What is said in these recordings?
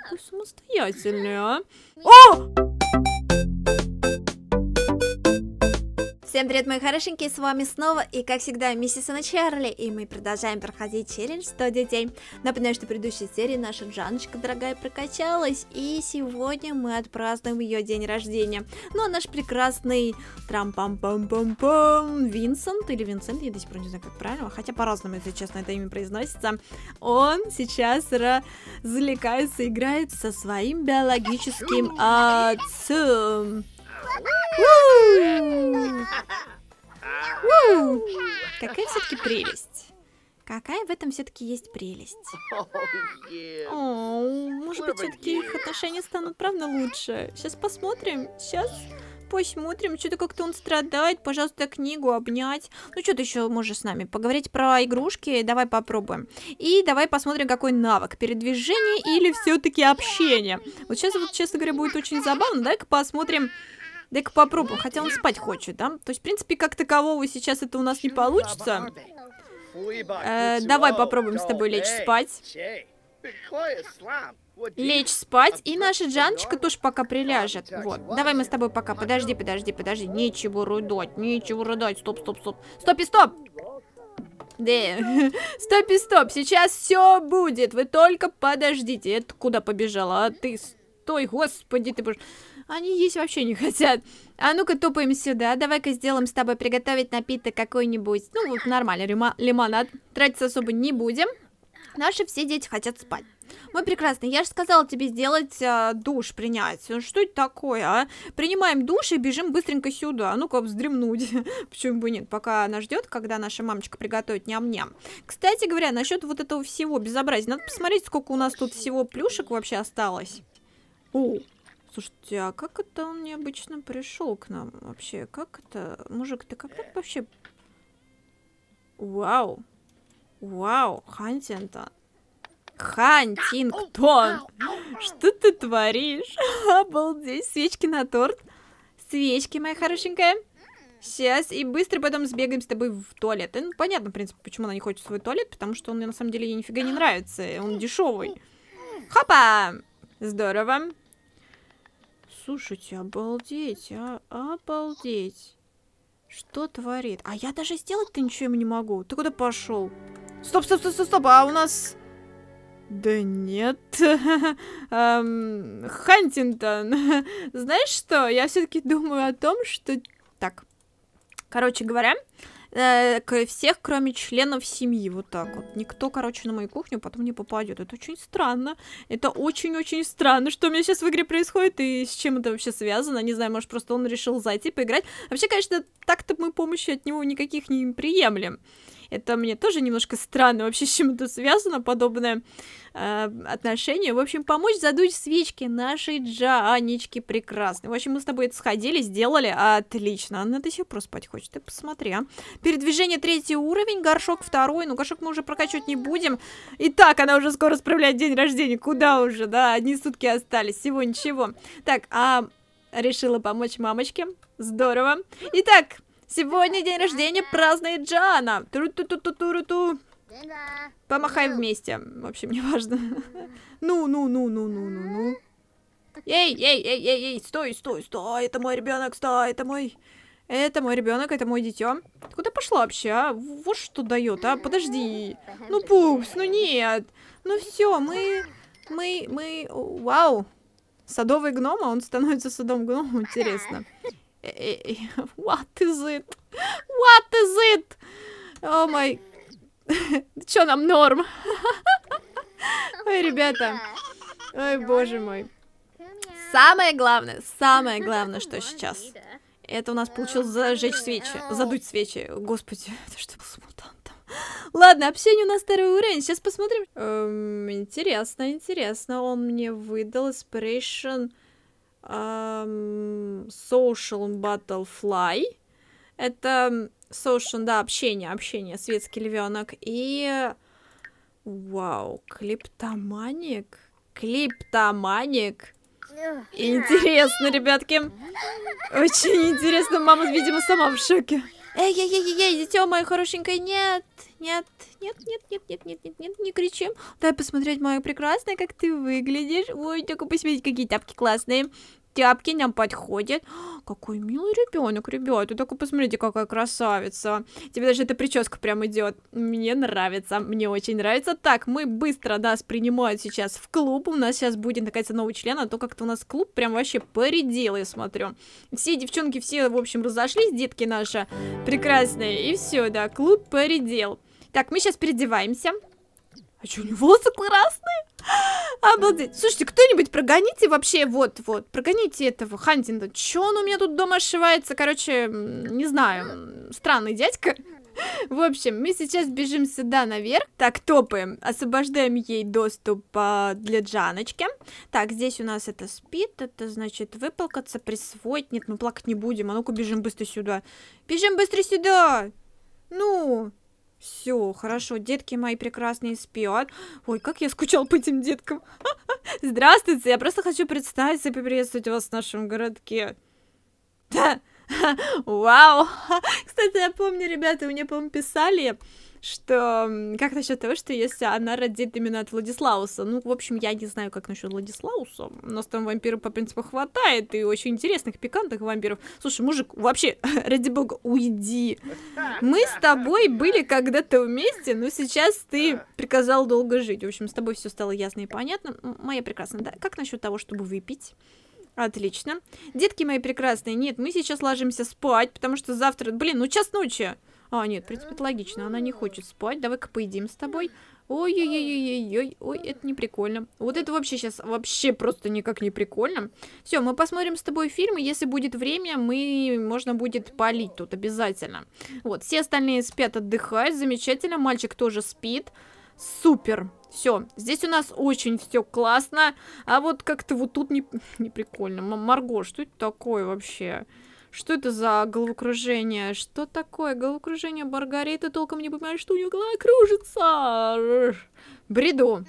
kokusumuz da yazılıyor. Oh! Всем привет, мои хорошенькие, с вами снова и, как всегда, миссис Анна Чарли, и мы продолжаем проходить челлендж 100 детей. Напоминаю, что в предыдущей серии наша Джаночка дорогая, прокачалась, и сегодня мы отпразднуем ее день рождения. Ну, а наш прекрасный трам-пам-пам-пам-пам Винсент, или Винсент, я до сих пор не знаю, как правильно, хотя по-разному, если честно, это имя произносится, он сейчас развлекается, играет со своим биологическим отцом. Какая все-таки прелесть. Какая в этом все-таки есть прелесть. О, может быть, все-таки их отношения станут, правда, лучше. Сейчас посмотрим. Сейчас посмотрим. Что-то как-то он страдает. Пожалуйста, книгу обнять. Ну, что ты еще можешь с нами поговорить про игрушки? Давай попробуем. И давай посмотрим, какой навык. Передвижение или все-таки общение? Вот сейчас, вот, честно говоря, будет очень забавно. Давай-ка посмотрим... Дай-ка попробуем, хотя он спать хочет, да? То есть, в принципе, как такового сейчас это у нас не получится. Э, давай попробуем с тобой лечь спать. Лечь спать, и наша Джаночка тоже пока приляжет. Вот, давай мы с тобой пока, подожди, подожди, подожди, нечего рудать, нечего рудать, стоп, стоп, стоп, стоп и стоп! Да, стоп и стоп, сейчас все будет, вы только подождите, это куда побежала, а ты стой, господи, ты будешь... Они есть вообще не хотят. А ну-ка топаем сюда. Давай-ка сделаем с тобой приготовить напиток какой-нибудь. Ну, вот нормально, лима лимонад. Тратиться особо не будем. Наши все дети хотят спать. Мой прекрасный, я же сказала тебе сделать э, душ, принять. Что это такое, а? Принимаем душ и бежим быстренько сюда. А ну-ка, вздремнуть. Почему бы нет? Пока она ждет, когда наша мамочка приготовит ням-ням. Кстати говоря, насчет вот этого всего безобразия. Надо посмотреть, сколько у нас тут всего плюшек вообще осталось. О, Слушайте, а как это он необычно пришел к нам вообще? Как это? Мужик, ты как так вообще... Вау! Вау! Хантингтон! Хантингтон! Что ты творишь? Обалдеть! Свечки на торт! Свечки, моя хорошенькая! Сейчас и быстро потом сбегаем с тобой в туалет. И, ну, понятно, в принципе, почему она не хочет свой туалет, потому что он на самом деле ей нифига не нравится. Он дешевый. Хопа! Здорово. Слушайте, обалдеть, а, обалдеть. Что творит? А я даже сделать-то ничего им не могу. Ты куда пошел? Стоп, стоп, стоп, стоп, стоп, а у нас... Да нет. эм, Хантингтон. Знаешь что? Я все-таки думаю о том, что... Так. Короче говоря, э, всех, кроме членов семьи. Вот так вот. Никто, короче, на мою кухню потом не попадет. Это очень странно. Это очень-очень странно, что у меня сейчас в игре происходит и с чем это вообще связано. Не знаю, может, просто он решил зайти поиграть. Вообще, конечно, так-то мы помощи от него никаких не приемлем. Это мне тоже немножко странно вообще, с чем это связано, подобное э, отношение. В общем, помочь задуть свечки нашей Джанечки прекрасной. В общем, мы с тобой это сходили, сделали, отлично. Она до сих пор спать хочет, ты посмотри, а. Передвижение третий уровень, горшок второй, ну горшок мы уже прокачивать не будем. итак она уже скоро справляет день рождения, куда уже, да, одни сутки остались, всего ничего. Так, а решила помочь мамочке. Здорово. Итак, Сегодня день рождения празднует Джана. ту ту ту ту ту ту Помахай вместе. В общем, не важно. Ну, ну, ну, ну, ну, ну, ну. Эй, эй, эй, эй, эй, стой, стой, стой. Это мой ребенок, стой, это мой... Это мой ребенок, это мой дитё. куда пошла вообще, а? Вот что дает, а? Подожди. Ну, пупс, ну нет. Ну все, мы... Мы... Мы... Вау. Садовый гном, а он становится садом гномом. Интересно. What is it? What is it? О oh май... My... Чё нам норм? Ой, ребята. Ой, боже мой. Самое главное, самое главное, что сейчас. Это у нас получилось зажечь свечи. Задуть свечи. Господи, это что с мутантом? Ладно, общение у нас второй уровень. Сейчас посмотрим. Эм, интересно, интересно. Он мне выдал inspiration... Inspiration эм, Social Butterfly. Это social, да, общение, общение, светский львенок. И вау, клиптоманик. Клиптоманик. Ну, интересно, ребятки. Очень интересно. Мама, видимо, сама в шоке. Эй, эй, эй, эй, эй, дитё мое хорошенькое, нет, нет, нет, нет, нет, нет, нет, нет, нет, не кричим. Дай посмотреть, моя прекрасная, как ты выглядишь. Ой, только посмотрите, какие тапки классные тяпки нам подходит. какой милый ребенок, ребят. вы только посмотрите, какая красавица. Тебе даже эта прическа прям идет. Мне нравится, мне очень нравится. Так, мы быстро нас принимают сейчас в клуб. У нас сейчас будет, наконец, новый член, а то как-то у нас клуб прям вообще поредел, я смотрю. Все девчонки, все, в общем, разошлись, детки наши прекрасные. И все, да, клуб поредел. Так, мы сейчас переодеваемся. А что, у него волосы красные? Обалдеть. Слушайте, кто-нибудь прогоните вообще, вот, вот, прогоните этого Хантинга. Чё он у меня тут дома ошивается? Короче, не знаю, странный дядька. В общем, мы сейчас бежим сюда наверх. Так, топаем. Освобождаем ей доступ а, для Джаночки. Так, здесь у нас это спит. Это значит выплакаться, присвоить. Нет, ну, мы плакать не будем. А ну-ка бежим быстро сюда. Бежим быстро сюда! Ну, все, хорошо, детки мои прекрасные спят. Ой, как я скучал по этим деткам. Здравствуйте, я просто хочу представиться и поприветствовать вас в нашем городке. вау. Кстати, я помню, ребята, мне, по-моему, писали что как насчет того, что если она родит именно от Владислауса? Ну, в общем, я не знаю, как насчет Владислауса. У нас там вампиров, по принципу, хватает, и очень интересных, пикантных вампиров. Слушай, мужик, вообще, ради бога, уйди. Мы с тобой были когда-то вместе, но сейчас ты приказал долго жить. В общем, с тобой все стало ясно и понятно. Моя прекрасная, да? Как насчет того, чтобы выпить? Отлично. Детки мои прекрасные, нет, мы сейчас ложимся спать, потому что завтра, блин, ну час ночи. А, нет, в принципе, это логично. Она не хочет спать. Давай-ка поедим с тобой. Ой-ой-ой-ой-ой, ой, это не прикольно. Вот это вообще сейчас вообще просто никак не прикольно. Все, мы посмотрим с тобой фильмы. Если будет время, мы можно будет полить тут обязательно. Вот, все остальные спят, отдыхают. Замечательно, мальчик тоже спит. Супер. Все, здесь у нас очень все классно. А вот как-то вот тут не, не прикольно. Марго, что это такое Вообще. Что это за головокружение? Что такое головокружение Маргариты? Толком не понимаю, что у нее голова кружится. Бреду.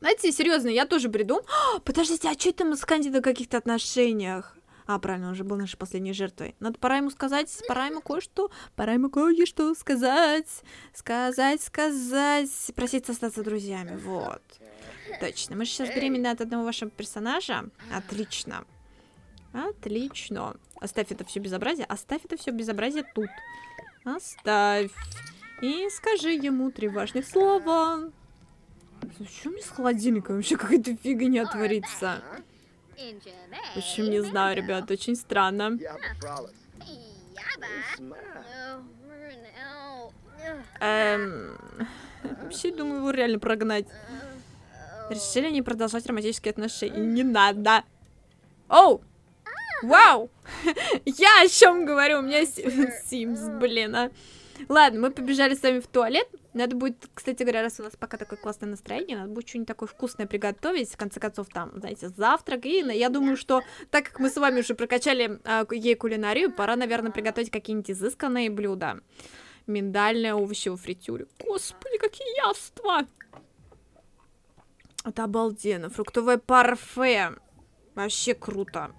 Знаете, серьезно, я тоже бреду. А, подождите, а что это мы с Кандидой в каких-то отношениях? А, правильно, он же был нашей последней жертвой. Надо пора ему сказать, пора ему кое-что, пора ему кое-что сказать. Сказать, сказать. Просить остаться друзьями, вот. Точно, мы же сейчас беременны от одного вашего персонажа. Отлично. Отлично. Оставь это все безобразие. Оставь это все безобразие тут. Оставь. И скажи ему три важных слова. Почему мне с холодильником вообще какая-то фигня творится? В общем, не знаю, ребят, очень странно. Эм, вообще, думаю, его реально прогнать. Решили не продолжать романтические отношения. Не надо. Оу! Вау! Я о чем говорю? У меня Sims, блин, а. Ладно, мы побежали с вами в туалет. Надо будет, кстати говоря, раз у нас пока такое классное настроение, надо будет что-нибудь такое вкусное приготовить. В конце концов, там, знаете, завтрак. И я думаю, что так как мы с вами уже прокачали э, ей кулинарию, пора, наверное, приготовить какие-нибудь изысканные блюда. Миндальное овощевое фритюре. Господи, какие яства! Это обалденно. Фруктовое парфе. Вообще круто.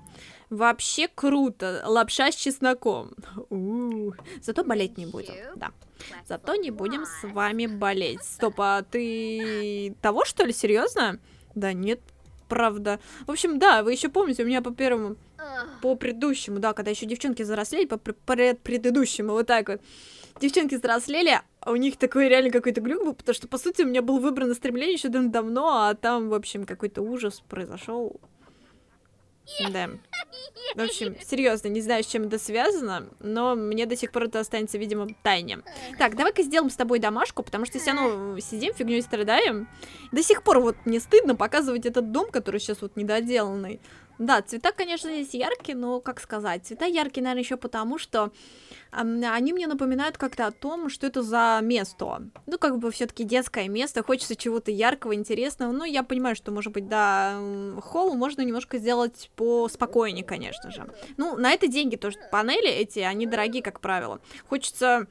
Вообще круто. Лапша с чесноком. у Зато болеть не будем. Да. Зато не будем с вами болеть. Стоп, а ты того, что ли? Серьезно? Да нет, правда. В общем, да, вы еще помните, у меня по первому, по предыдущему, да, когда еще девчонки взрослели, по пред предыдущему, вот так вот. Девчонки взрослели, а у них такой реально какой-то глюк был, потому что, по сути, у меня был выбран стремление еще давно, а там, в общем, какой-то ужас произошел. Да. В общем, серьезно, не знаю, с чем это связано, но мне до сих пор это останется, видимо, тайне. Так, давай-ка сделаем с тобой домашку, потому что все равно сидим, фигней страдаем. До сих пор вот не стыдно показывать этот дом, который сейчас вот недоделанный. Да, цвета, конечно, здесь яркие, но как сказать, цвета яркие, наверное, еще потому, что они мне напоминают как-то о том, что это за место. Ну, как бы все-таки детское место, хочется чего-то яркого, интересного. Но я понимаю, что, может быть, да, холл можно немножко сделать поспокойнее, конечно же. Ну, на это деньги, тоже панели эти, они дорогие, как правило. Хочется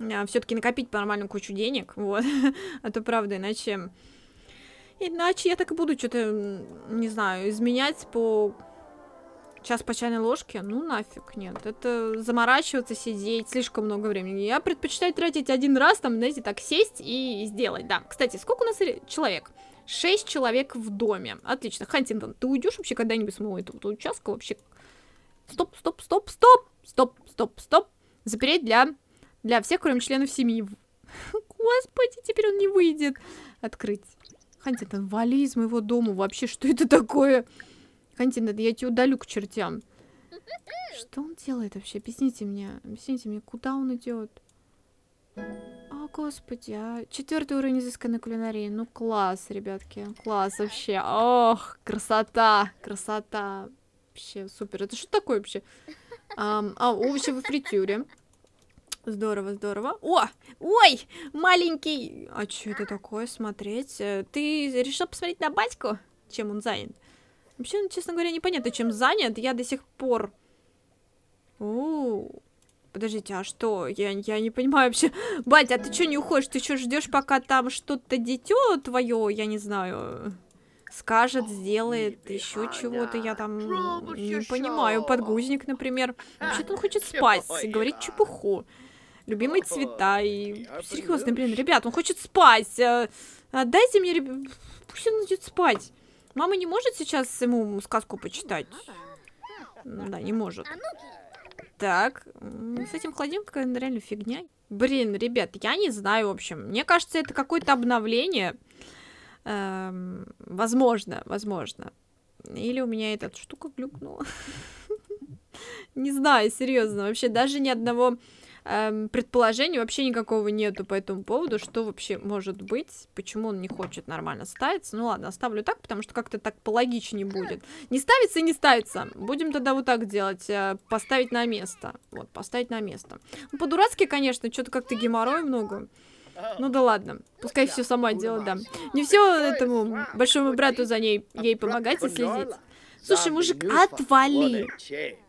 а, все-таки накопить нормальную кучу денег, вот. а то правда, иначе Иначе я так и буду что-то, не знаю, изменять по час по чайной ложке. Ну нафиг, нет. Это заморачиваться, сидеть, слишком много времени. Я предпочитаю тратить один раз, там, знаете, так сесть и сделать. Да, кстати, сколько у нас человек? Шесть человек в доме. Отлично. Хантингтон, ты уйдешь вообще когда-нибудь с моего этого участка вообще? Стоп, стоп, стоп, стоп, стоп, стоп, стоп. Запереть для, для всех, кроме членов семьи. Господи, теперь он не выйдет. Открыть. Хантингтон, вали из моего дома вообще, что это такое? Хантингтон, я тебя удалю к чертям. Что он делает вообще? Объясните мне, объясните мне, куда он идет? О, а, господи, а четвертый уровень изысканной кулинарии. Ну, класс, ребятки, класс вообще. Ох, красота, красота. Вообще супер. Это что такое вообще? А, а овощи во фритюре. Здорово, здорово. О, ой, маленький. А что это такое смотреть? Э, ты решил посмотреть на батьку? Чем он занят? Вообще, ну, честно говоря, непонятно, чем занят. Я до сих пор... О, подождите, а что? Я, я не понимаю вообще. Батя, а ты что не уходишь? Ты что ждешь, пока там что-то дитё твое, я не знаю, скажет, сделает еще чего-то. Я там не понимаю. Подгузник, например. Вообще-то он хочет спать, говорит чепуху любимые цвета и... Серьезно, блин, ребят, он хочет спать. Э, Дайте мне... Реб... Пусть он идет спать. Мама не может сейчас ему сказку почитать? Ну да, не может. Так, с этим холодильником реально фигня. Блин, ребят, я не знаю, в общем. Мне кажется, это какое-то обновление. Эм, возможно, возможно. Или у меня эта штука глюкнула. Не знаю, серьезно. Вообще даже ни одного эм, предположений вообще никакого нету по этому поводу, что вообще может быть, почему он не хочет нормально ставиться. Ну ладно, оставлю так, потому что как-то так пологичнее будет. Не ставится и не ставится. Будем тогда вот так делать. Э, поставить на место. Вот, поставить на место. Ну, по-дурацки, конечно, что-то как-то геморрой много. Ну да ладно, пускай все сама делает, да. Не все этому большому брату за ней ей помогать и следить. Слушай, мужик, отвали.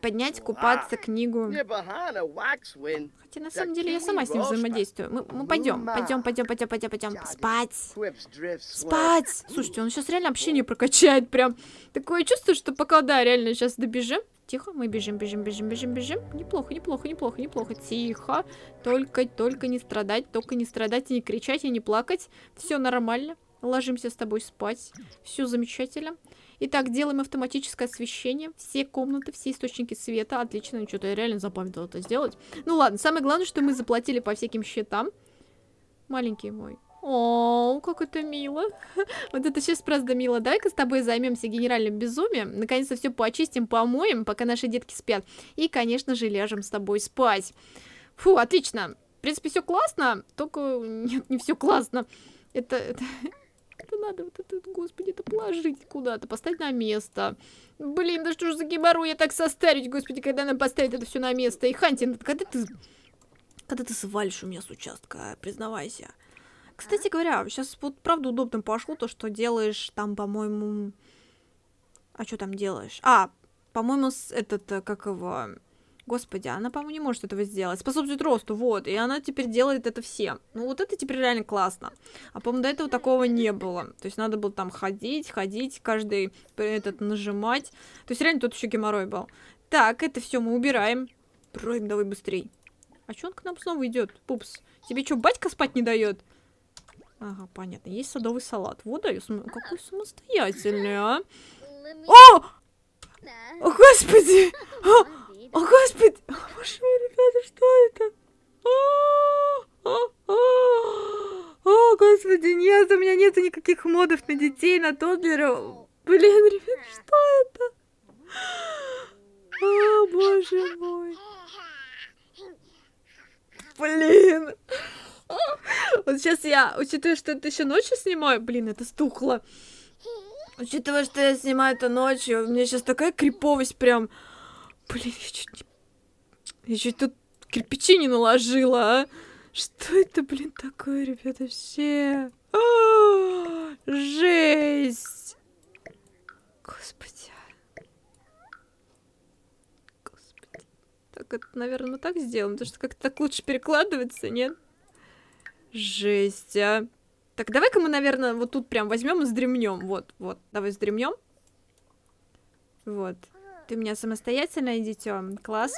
Поднять, купаться, книгу. Хотя на самом деле я сама с ним взаимодействую. Мы, мы пойдем, пойдем, пойдем, пойдем, пойдем, пойдем. Спать. Спать. Слушайте, он сейчас реально общение прокачает. Прям такое чувство, что пока, да, реально сейчас добежим. Тихо, мы бежим, бежим, бежим, бежим, бежим. Неплохо, неплохо, неплохо, неплохо. Тихо. Только, только не страдать, только не страдать, и не кричать, и не плакать. Все нормально. Ложимся с тобой спать. Все замечательно. Итак, делаем автоматическое освещение. Все комнаты, все источники света. Отлично, ну что-то я реально запомнила это сделать. Ну ладно, самое главное, что мы заплатили по всяким счетам. Маленький мой. О, как это мило. Вот это сейчас правда мило. Давай-ка с тобой займемся генеральным безумием. Наконец-то все почистим, помоем, пока наши детки спят. И, конечно же, ляжем с тобой спать. Фу, отлично. В принципе, все классно, только нет, не все классно. Это, это, надо вот это, господи, это положить куда-то, поставить на место. Блин, да что же за геморрой, я так состарюсь, господи, когда нам поставить это все на место. И Хантин, ну, когда ты... Когда ты свалишь у меня с участка, признавайся. Кстати говоря, сейчас вот правда удобно пошло то, что делаешь там, по-моему... А что там делаешь? А, по-моему, этот, э, как его... Господи, она, по-моему, не может этого сделать. Способствует росту, вот. И она теперь делает это всем. Ну, вот это теперь реально классно. А, по-моему, до этого такого не было. То есть надо было там ходить, ходить, каждый этот нажимать. То есть реально тут еще геморрой был. Так, это все мы убираем. Роем, давай быстрей. А чё он к нам снова идет? Пупс. Тебе что, батька спать не дает? Ага, понятно. Есть садовый салат. Вот даю. См... Какой самостоятельный, а? О! О, господи! О! А, о, Господи! О, боже мой, ребята, что это? А, а, а. О, Господи, нет, у меня нет никаких модов на детей, на тодлеров. Блин, ребят, что это? О, боже мой. Блин. Вот сейчас я, учитывая, что это еще ночью снимаю, блин, это стухло. Учитывая, что я снимаю это ночью, у меня сейчас такая криповость прям... Блин, я чуть, я чуть тут кирпичи не наложила, а? Что это, блин, такое, ребята, все? А Жесть! Господи. А. Господи. Так, это, наверное, мы так сделаем, потому что как-то так лучше перекладывается, нет? Жесть, а. Так, давай-ка мы, наверное, вот тут прям возьмем и сдремнем. Вот, вот, давай сдремнем. Вот. Ты у меня самостоятельное дитё. Класс.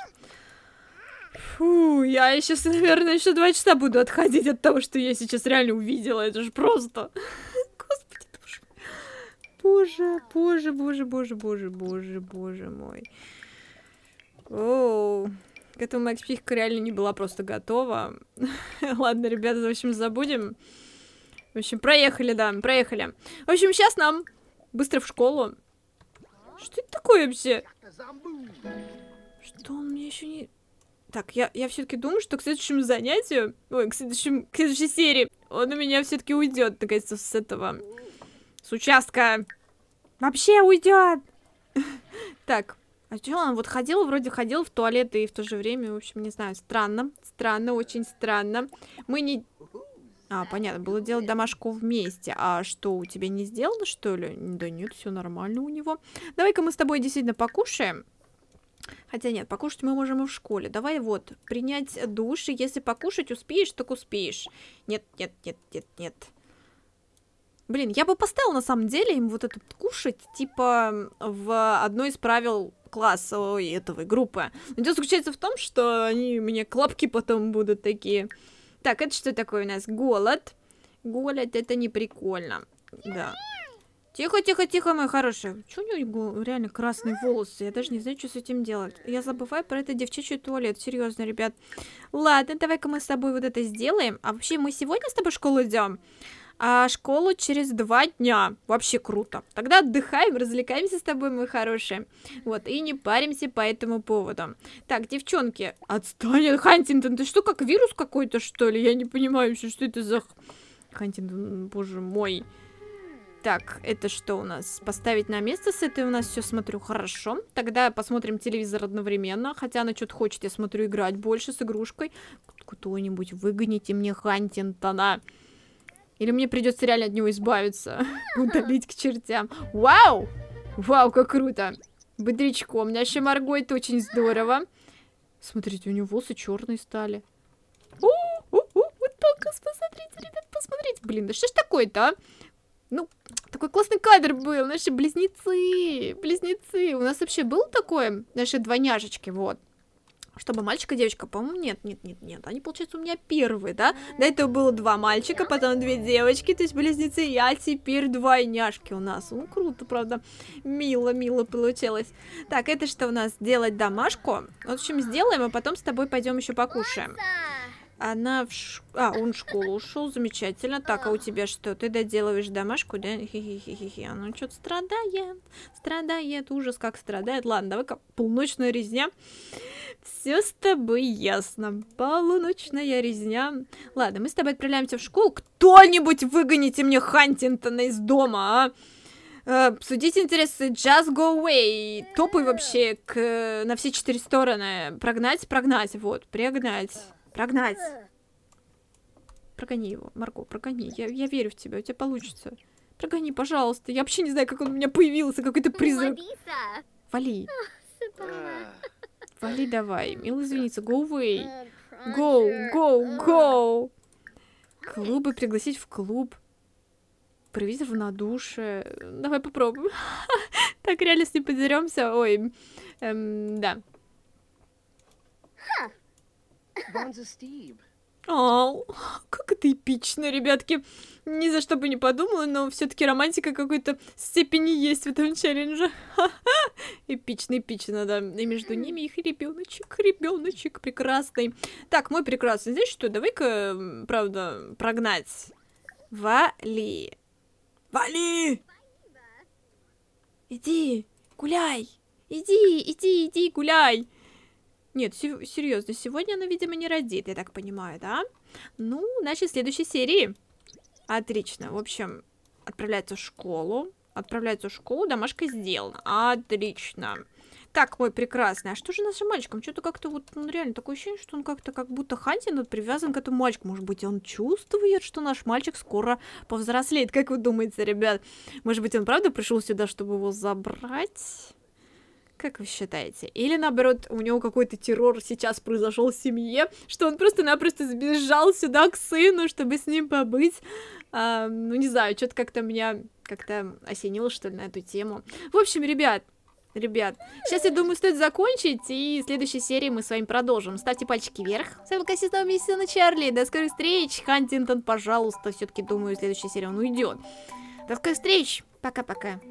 Фу, я сейчас, наверное, еще два часа буду отходить от того, что я сейчас реально увидела. Это же просто... Господи, боже Боже, боже, боже, боже, боже, боже мой. Оу. К этому моя психика реально не была просто готова. Ладно, ребята, в общем, забудем. В общем, проехали, да, проехали. В общем, сейчас нам быстро в школу. Что это такое вообще? Что он мне еще не... Так, я, я все-таки думаю, что к следующему занятию... Ой, к, следующему, к следующей серии он у меня все-таки уйдет, наконец-то, с этого... С участка. Вообще уйдет! Так, а что он вот ходил, вроде ходил в туалет и в то же время, в общем, не знаю, странно, странно, очень странно. Мы не а, понятно, было делать домашку вместе. А что, у тебя не сделано, что ли? Да нет, все нормально у него. Давай-ка мы с тобой действительно покушаем. Хотя нет, покушать мы можем и в школе. Давай вот, принять душ, и если покушать успеешь, так успеешь. Нет, нет, нет, нет, нет. Блин, я бы поставила на самом деле им вот это кушать, типа, в одно из правил класса ой, этого группы. Но дело заключается в том, что они у меня клапки потом будут такие... Так, это что такое у нас? Голод. Голод, это не прикольно. Да. Тихо, тихо, тихо, мой хороший. Чего у него реально красные волосы? Я даже не знаю, что с этим делать. Я забываю про это девчачий туалет. Серьезно, ребят. Ладно, давай-ка мы с тобой вот это сделаем. А вообще, мы сегодня с тобой в школу идем? а школу через два дня. Вообще круто. Тогда отдыхаем, развлекаемся с тобой, мои хорошие. Вот, и не паримся по этому поводу. Так, девчонки, отстань, Хантингтон, ты что, как вирус какой-то, что ли? Я не понимаю, что это за... Хантингтон, боже мой. Так, это что у нас? Поставить на место с этой у нас все смотрю хорошо. Тогда посмотрим телевизор одновременно. Хотя она что-то хочет, я смотрю, играть больше с игрушкой. Кто-нибудь выгоните мне Хантингтона. Хантингтона. Или мне придется реально от него избавиться. Удалить к чертям. Вау! Вау, как круто! Бодрячком. Наша Марго, это очень здорово. Смотрите, у него волосы черные стали. О, о, о, вот только посмотрите, ребят, посмотрите. Блин, да что ж такое-то, а? Ну, такой классный кадр был. Наши близнецы. Близнецы. У нас вообще было такое? Наши двойняшечки, вот чтобы мальчик и девочка, по-моему, нет, нет, нет, нет, они, получается, у меня первые, да? До этого было два мальчика, потом две девочки, то есть близнецы, я а теперь двойняшки у нас. Ну, круто, правда, мило, мило получилось. Так, это что у нас? Делать домашку? В общем, сделаем, а потом с тобой пойдем еще покушаем. Она в ш... А, он в школу ушел, замечательно. Так, а у тебя что? Ты доделываешь домашку, да? Хи-хи-хи-хи-хи. она что-то страдает. Страдает, ужас как страдает. Ладно, давай-ка полуночная резня. Все с тобой ясно. Полуночная резня. Ладно, мы с тобой отправляемся в школу. Кто-нибудь выгоните мне Хантингтона из дома, а? Э, Судить интересы Just Go Away. Топы вообще к, э, на все четыре стороны. Прогнать, прогнать, вот, пригнать. Прогнать! Прогони его, Марго, прогони. Я, я верю в тебя, у тебя получится. Прогони, пожалуйста. Я вообще не знаю, как он у меня появился, какой-то призрак. Вали. А, Вали давай. Мил извиниться. Go away. Go, go, go. Клубы пригласить в клуб. в надуше. Давай попробуем. так реально с ним подеремся. Ой, эм, да. О, как это эпично, ребятки. Ни за что бы не подумала, но все-таки романтика какой-то степени есть в этом челлендже. эпично, эпично, да. И между ними их ребеночек, ребеночек прекрасный. Так, мой прекрасный, знаешь что, давай-ка, правда, прогнать. Вали. Вали! Иди, гуляй. Иди, иди, иди, гуляй. Нет, серьезно, сегодня она, видимо, не родит, я так понимаю, да? Ну, значит, в следующей серии. Отлично, в общем, отправляется в школу. Отправляется в школу, домашка сделана. Отлично. Так, мой прекрасный, а что же нашим мальчиком? Что-то как-то вот, ну реально, такое ощущение, что он как-то как будто Хантин вот привязан к этому мальчику. Может быть, он чувствует, что наш мальчик скоро повзрослеет. Как вы думаете, ребят? Может быть, он правда пришел сюда, чтобы его забрать? Как вы считаете? Или наоборот, у него какой-то террор сейчас произошел в семье, что он просто-напросто сбежал сюда к сыну, чтобы с ним побыть. А, ну, не знаю, что-то как-то меня как-то осенило, что ли, на эту тему. В общем, ребят, ребят. Сейчас, я думаю, стоит закончить, и в следующей серии мы с вами продолжим. Ставьте пальчики вверх. С вами Кассис, на вместе на Чарли. До скорых встреч. Хантингтон, пожалуйста, все-таки думаю, в следующей серии он уйдет. До скорых встреч. Пока-пока.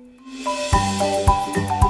Thank you.